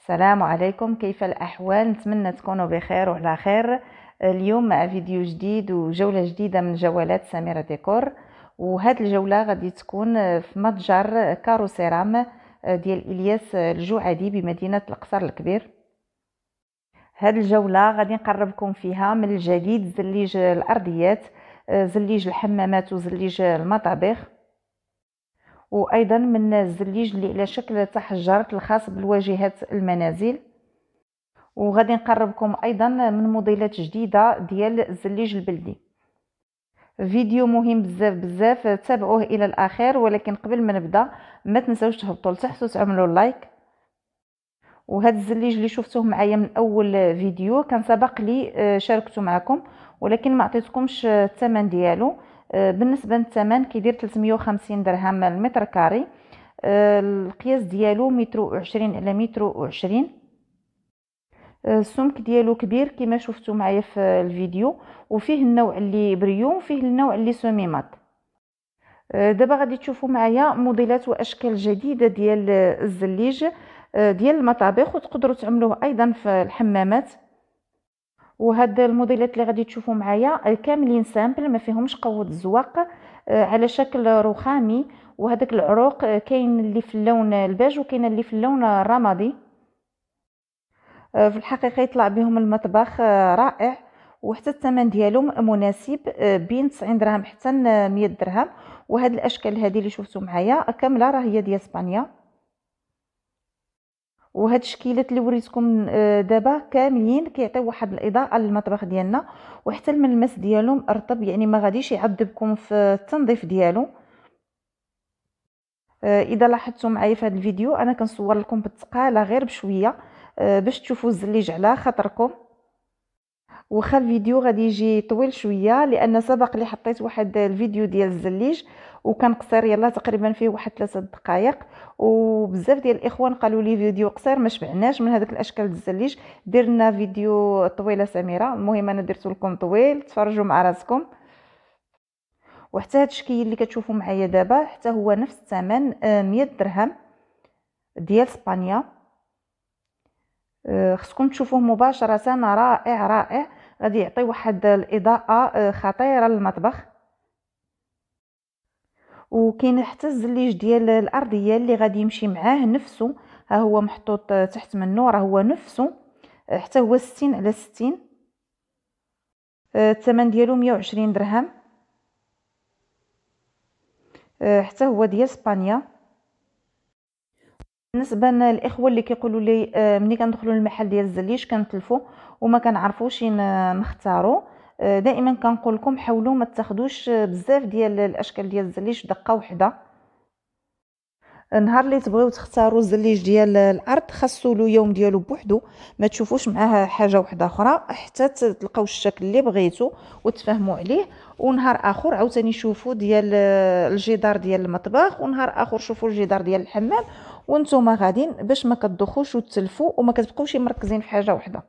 السلام عليكم كيف الأحوال نتمنى تكونوا بخير وعلى خير اليوم مع فيديو جديد وجولة جديدة من جولات سميرة ديكور وهاد الجولة غادي تكون في متجر كارو سيرام ديال إلياس الجوعدي بمدينة القصر الكبير هاد الجولة غادي نقربكم فيها من الجديد زليج الأرضيات زليج الحمامات وزليج المطابخ وايضا من الزليج اللي على شكل تحجرات الخاص بالواجهات المنازل وغادي نقربكم ايضا من موديلات جديده ديال الزليج البلدي فيديو مهم بزاف بزاف تابعوه الى الاخير ولكن قبل ما نبدا ما تنساوش تهبطوا لتحت وتعملوا لايك وهذا الزليج اللي شفتوه معايا من اول فيديو كان سبق لي آه، شاركته معكم ولكن ما عطيتكمش آه، الثمن ديالو آه، بالنسبه للثمن كيدير 350 درهم المتر كاري آه، القياس ديالو متر و20 على متر و20 آه، السمك ديالو كبير كما شفتو معايا في الفيديو وفيه النوع اللي بريو وفيه النوع اللي سومي مات دابا غادي تشوفوا معايا موديلات واشكال جديده ديال الزليج ديال المطابخ وتقدروا تعملوه ايضا في الحمامات وهاد الموديلات اللي غادي تشوفوا معايا كاملين سامبل ما فيهمش قوه الزواق آه، على شكل رخامي وهذاك العروق آه، كاين اللي في اللون الباج وكاين اللي في اللون الرمادي آه، في الحقيقه يطلع بهم المطبخ رائع وحتى الثمن ديالهم مناسب بين 90 درهم حتى 100 درهم وهاد الاشكال هذه اللي شفتو معايا كامله راه هي ديال اسبانيا وهاد الشكيلات اللي وريتكم آه، دابا كاملين كيعطيو واحد الاضاءه للمطبخ ديالنا وحتى الملمس ديالهم رطب يعني ما غاديش يعذبكم في التنظيف ديالو آه، اذا لاحظتوا معايا في هذا الفيديو انا كنصور لكم بالثقاله غير بشويه آه، باش تشوفوا الزليج على خاطركم وخا الفيديو غادي يجي طويل شويه لان سبق لي حطيت واحد الفيديو ديال الزليج وكان قصير يلا تقريبا فيه واحد ثلاثة دقائق وبزاف ديال الاخوان قالوا لي فيديو قصير ما شبعناش من هذاك الاشكال الزليج درنا فيديو طويله سميره المهم انا درتو لكم طويل تفرجوا مع راسكم وحتى هذا الشكل اللي كتشوفوا معايا دابا حتى هو نفس الثمن 100 آه، درهم ديال اسبانيا آه، خصكم تشوفوه مباشره رائع رائع غادي يعطي واحد الاضاءه آه، خطيره للمطبخ وكاين حتى الزليج ديال الارضيه اللي غادي يمشي معاه نفسه ها هو محطوط تحت منه راه هو نفسه حتى هو 60 على 60 آه، الثمن ديالو 120 درهم آه، حتى هو ديال اسبانيا بالنسبه للاخوه اللي كيقولوا لي آه، ملي كندخلوا للمحل ديال الزليج كنتلفوا وما كنعرفوش نختاروا دائما كنقول لكم حاولوا ما تاخذوش بزاف ديال الاشكال ديال الزليج دقه واحده نهار اللي تبغيو تختاروا الزليج ديال الارض خاصو له يوم ديالو بوحدو ما تشوفوش معاه حاجه واحده اخرى حتى تلقاو الشكل اللي بغيتو وتفهموا عليه ونهار اخر عاوتاني شوفوا ديال الجدار ديال المطبخ ونهار اخر شوفوا الجدار ديال الحمام وانتم غادين باش ما كتدخوش وتسلفوا وما كتبقوش مركزين في حاجه واحده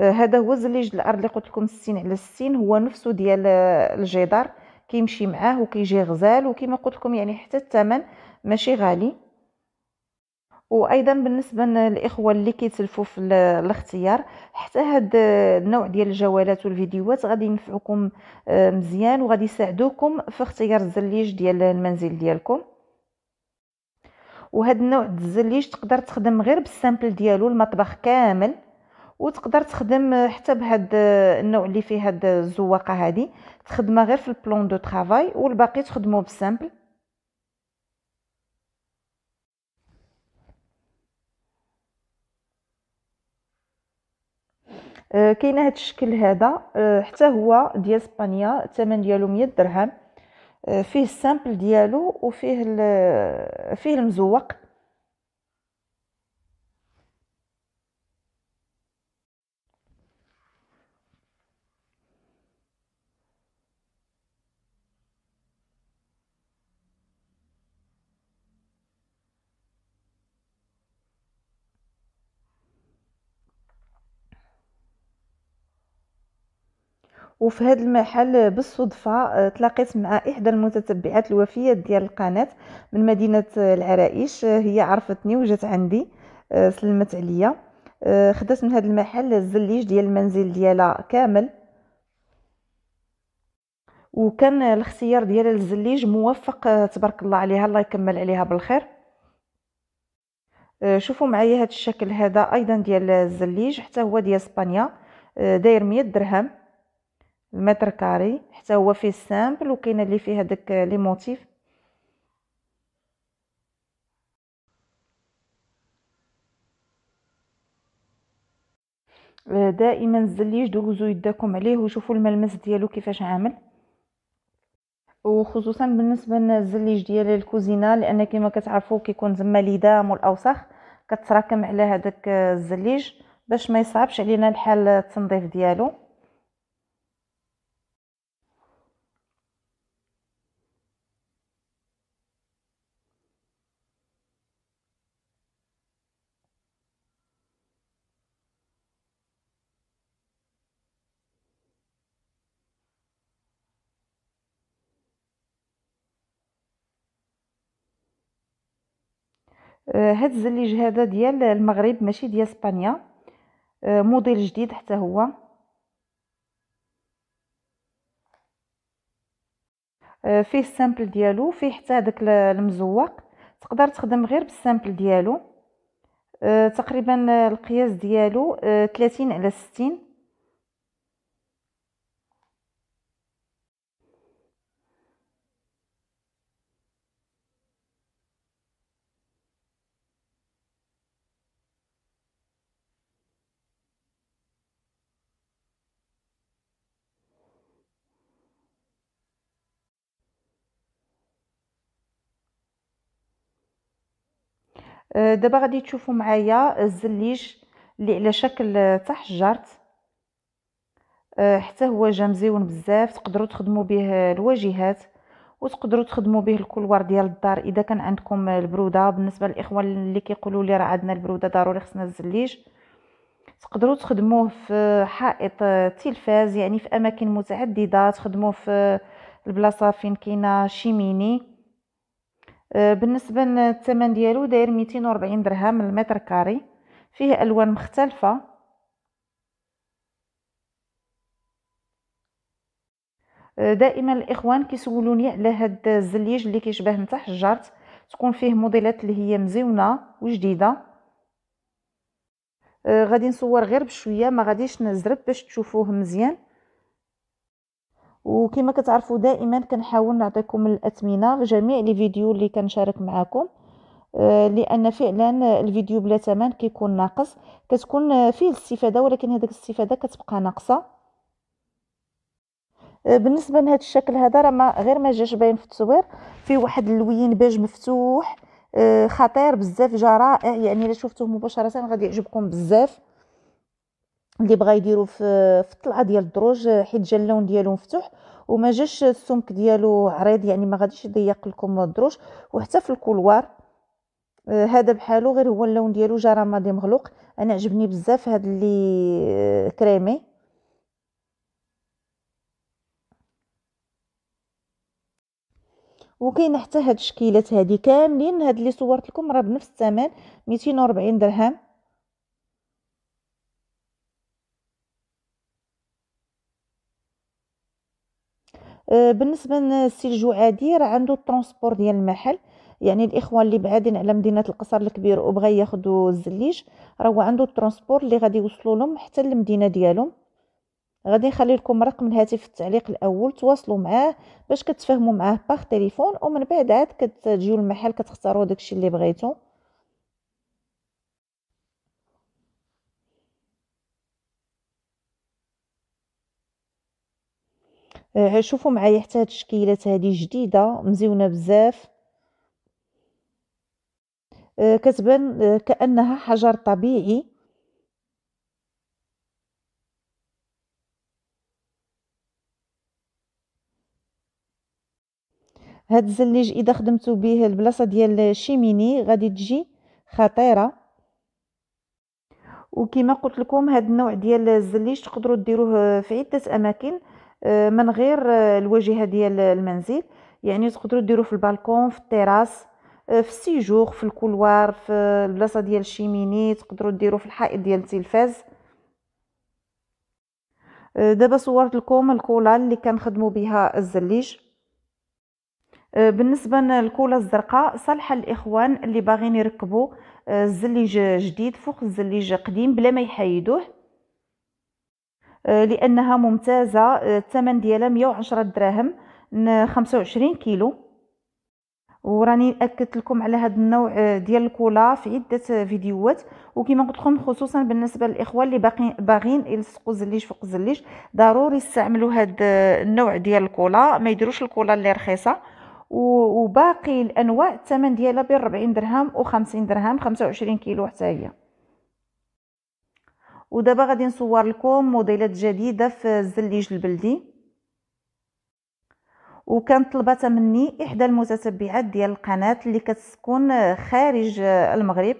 هذا هو الزليج الارض اللي قلت لكم 60 على 60 هو نفسه ديال الجدار كيمشي معاه وكيجي غزال وكما قلت لكم يعني حتى الثمن ماشي غالي وايضا بالنسبه للاخوه اللي كيتلفوا في الاختيار حتى هاد النوع ديال الجوالات والفيديوهات غادي ينفعكم آه، مزيان وغادي يساعدوكم في اختيار الزليج ديال المنزل ديالكم وهذا النوع الزليج تقدر تخدم غير بالسامبل ديالو المطبخ كامل وتقدر تخدم حتى بهاد النوع اللي فيه هاد الزواقه هادي تخدمها غير في البلون دو طرافاي والباقي تخدمو بالسامبل آه كاينه هاد الشكل هذا آه حتى هو ديال اسبانيا الثمن ديالو 100 درهم آه فيه السامبل ديالو وفيه فيه المزوق وفي هذا المحل بالصدفة آه، تلاقيت مع إحدى المتتبعات الوفيات ديال القناة من مدينة العرائش آه، هي عرفتني وجات عندي آه، سلمت عليا خدات من هذا المحل الزليج ديال المنزل ديالها كامل وكان الاختيار ديال الزليج موفق تبارك الله عليها الله يكمل عليها بالخير شوفوا معايا هذا الشكل هذا ايضا ديال الزليج حتى هو ديال اسبانيا داير 100 درهم المتر كاري حتى هو فيه السامبل وكاين اللي فيه هذاك لي موتيف دائما الزليج دوزو يداكم عليه وشوفوا الملمس ديالو كيفاش عامل وخصوصا بالنسبه للزليج ديال الكوزينه لان كما كتعرفوا كيكون زما ليدام والاوساخ كتراكم على هذاك الزليج باش ما يصعبش علينا الحال التنظيف ديالو آه، هاد الزليج هذا ديال المغرب ماشي ديال اسبانيا آه، موديل جديد حتى هو آه، فيه السامبل ديالو فيه حتى داك المزوق تقدر تخدم غير بالسامبل ديالو تقريبا القياس ديالو 30 على 60 أه، دابا غادي تشوفوا معايا الزليج اللي على شكل أه، تاع حجرت أه، حتى هو جا مزيون بزاف تقدروا تخدموا به الواجهات وتقدروا تخدموا به الكولوار ديال الدار اذا كان عندكم البروده بالنسبه للاخوان اللي كيقولوا لي راه عندنا البروده ضروري خصنا الزليج تقدروا تخدموه في حائط التلفاز يعني في اماكن متعدده تخدموه في البلاصه فين كاينه شيميني آه، بالنسبه للثمن ديالو داير ميتين وربعين درهم المتر كاري فيه الوان مختلفه آه، دائما الاخوان كيسولوني على هاد الزليج اللي كيشبه نتا حجرت تكون فيه موديلات اللي هي مزيونه وجديده آه، غادي نصور غير بشويه ما غاديش نزرب باش تشوفوه مزيان وكما كتعرفوا دائما كنحاول نعطيكم الاثمنه في جميع لي فيديو اللي كنشارك معكم آه، لان فعلا الفيديو بلا ثمن كيكون ناقص كتكون فيه الاستفاده ولكن هذيك الاستفاده كتبقى ناقصه آه، بالنسبه لهذا الشكل هذا راه ما غير ما جاش باين في التصوير فيه واحد اللوين بيج مفتوح آه، خطير بزاف جا رائع يعني الا شفتوه مباشره غادي يعجبكم بزاف اللي بغا يديرو في في الطلعه ديال الدروج حيت جا اللون ديالو مفتوح وما جاش السمك ديالو عريض يعني ما غاديش يضيق لكم الدروج وحتى في الكولوار آه، هذا بحالو غير هو اللون ديالو جا رمادي مغلوق انا عجبني بزاف هذا اللي آه، كريمي وكاين حتى هاد الشكيلات هادي كاملين هاد اللي صورت لكم راه بنفس الثمن 240 درهم آه، بالنسبه للسي الجعادي راه عنده الترونسبور ديال المحل يعني الاخوان اللي بعادين على مدينه القصر الكبير وبغى ياخذوا الزليج راهو عنده الترونسبور اللي غادي يوصلوا لهم حتى للمدينه ديالهم غادي نخلي لكم رقم الهاتف في التعليق الاول تواصلوا معاه باش كتفاهموا معاه باغ تليفون ومن بعد عاد كتجيو المحل كتختاروا داكشي اللي بغيتو آه، شوفوا معايا حتى هاد التشكيلات هادي جديده مزيونه بزاف آه، كتبان آه، كانها حجر طبيعي هاد الزليج اذا خدمتو به البلاصه ديال الشيميني غادي تجي خطيره وكما قلت لكم هاد النوع ديال الزليج تقدروا ديروه في عده اماكن آه، من غير آه، الواجهه ديال المنزل يعني تقدروا ديروه في البالكون في التيراس آه، في السيجور في الكولوار في البلاصه ديال الشيميني تقدروا ديروه في الحائط ديال التلفاز دابا صورت لكم الكولا اللي كنخدموا بها الزليج بالنسبه للكولا الزرقاء صالحه الاخوان اللي باغيين يركبوا الزليج جديد فوق الزليج قديم بلا ما يحيدوه آه، لانها ممتازه آه، الثمن ديالها 110 دراهم 25 كيلو وراني اكدت لكم على هذا النوع آه، ديال الكولا في عده فيديوهات وكما قلت لكم خصوصا بالنسبه للاخوه اللي باقيين باغين يلصقوا زليج فوق الزليج ضروري يستعملوا هذا النوع ديال الكولا ما يديروش الكولا اللي رخيصه وباقي الانواع الثمن ديالها بين 40 درهم و50 درهم 25 كيلو حتى هي ودابا غادي نصور لكم موديلات جديده في الزليج البلدي وكانت طلبات مني احدى المتتبعات ديال القناه اللي كتسكن خارج المغرب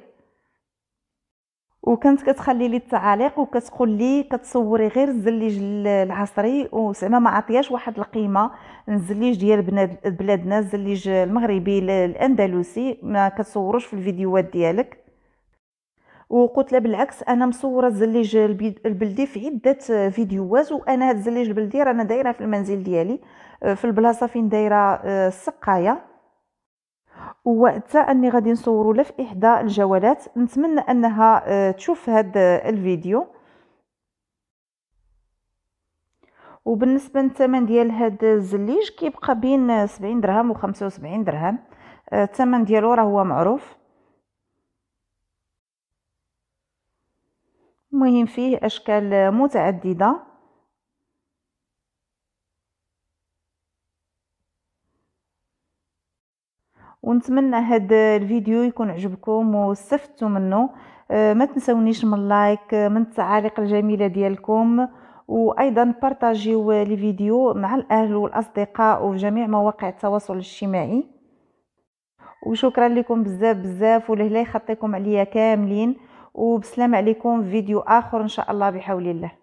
وكانت كتخلي لي التعاليق وكتقول لي كتصوري غير الزليج العصري وزعما ما عطياش واحد القيمه الزليج ديال بلادنا الزليج المغربي الاندلسي ما كتصوروش في الفيديوهات ديالك وقلت لها بالعكس انا مصوره الزليج البلدي في عده فيديوهات وانا هاد الزليج البلدي رانا دايره في المنزل ديالي آه، في البلاصه فين دايره آه، السقايه وحتى اني غادي نصوروا له في احدى الجولات نتمنى انها آه، تشوف هذا الفيديو وبالنسبه للثمن ديال هذا الزليج كيبقى بين 70 درهم و 75 درهم الثمن ديالو راه هو معروف مهم فيه أشكال متعددة ونتمنى هذا الفيديو يكون عجبكم واستفدتوا منه آه، ما تنسونيش من اللايك آه، من التعاليق الجميله ديالكم وايضا بارطاجيو لي فيديو مع الاهل والاصدقاء وفي جميع مواقع التواصل الاجتماعي وشكرا لكم بزاف بزاف ولهلا يخطيكم عليا كاملين وبسلام عليكم في فيديو اخر ان شاء الله بحول الله